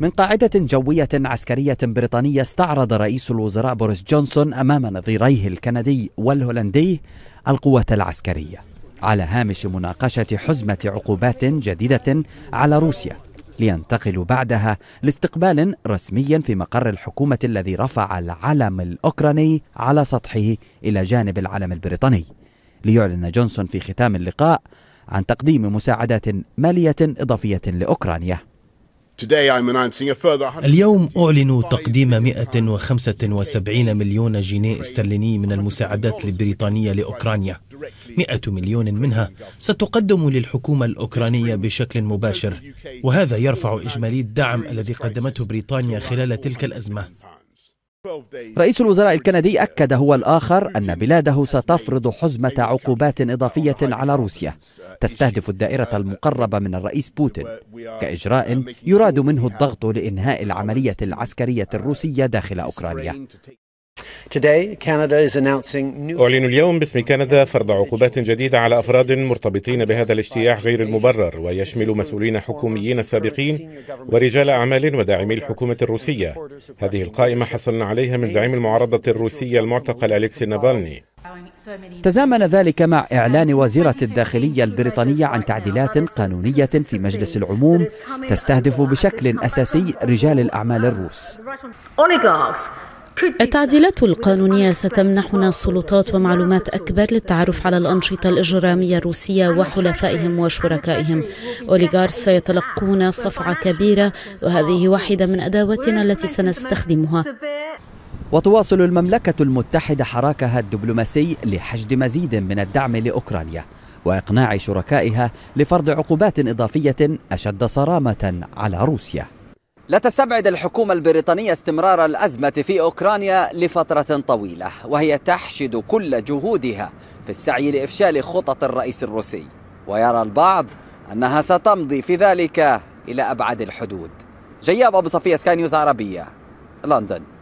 من قاعدة جوية عسكرية بريطانية استعرض رئيس الوزراء بوريس جونسون أمام نظيريه الكندي والهولندي القوة العسكرية على هامش مناقشة حزمة عقوبات جديدة على روسيا لينتقلوا بعدها لاستقبال رسمي في مقر الحكومة الذي رفع العلم الأوكراني على سطحه إلى جانب العلم البريطاني ليعلن جونسون في ختام اللقاء عن تقديم مساعدات مالية إضافية لأوكرانيا اليوم أعلن تقديم 175 مليون جنيه استرليني من المساعدات البريطانية لأوكرانيا 100 مليون منها ستقدم للحكومة الأوكرانية بشكل مباشر وهذا يرفع إجمالي الدعم الذي قدمته بريطانيا خلال تلك الأزمة رئيس الوزراء الكندي أكد هو الآخر أن بلاده ستفرض حزمة عقوبات إضافية على روسيا تستهدف الدائرة المقربة من الرئيس بوتين كإجراء يراد منه الضغط لإنهاء العملية العسكرية الروسية داخل أوكرانيا أعلن اليوم باسم كندا فرض عقوبات جديدة على أفراد مرتبطين بهذا الاجتياح غير المبرر ويشمل مسؤولين حكوميين سابقين ورجال أعمال وداعمي الحكومة الروسية هذه القائمة حصلنا عليها من زعيم المعارضة الروسية المعتقل أليكسي نافالني تزامن ذلك مع إعلان وزيرة الداخلية البريطانية عن تعديلات قانونية في مجلس العموم تستهدف بشكل أساسي رجال الأعمال الروس التعديلات القانونية ستمنحنا سلطات ومعلومات أكبر للتعرف على الأنشطة الإجرامية الروسية وحلفائهم وشركائهم أوليغارس سيتلقون صفعة كبيرة وهذه واحدة من أدواتنا التي سنستخدمها وتواصل المملكة المتحدة حراكها الدبلوماسي لحشد مزيد من الدعم لأوكرانيا وإقناع شركائها لفرض عقوبات إضافية أشد صرامة على روسيا لا تستبعد الحكومة البريطانية استمرار الأزمة في أوكرانيا لفترة طويلة وهي تحشد كل جهودها في السعي لإفشال خطط الرئيس الروسي ويرى البعض أنها ستمضي في ذلك إلى أبعد الحدود جياب أبو صفية سكاي نيوز عربية لندن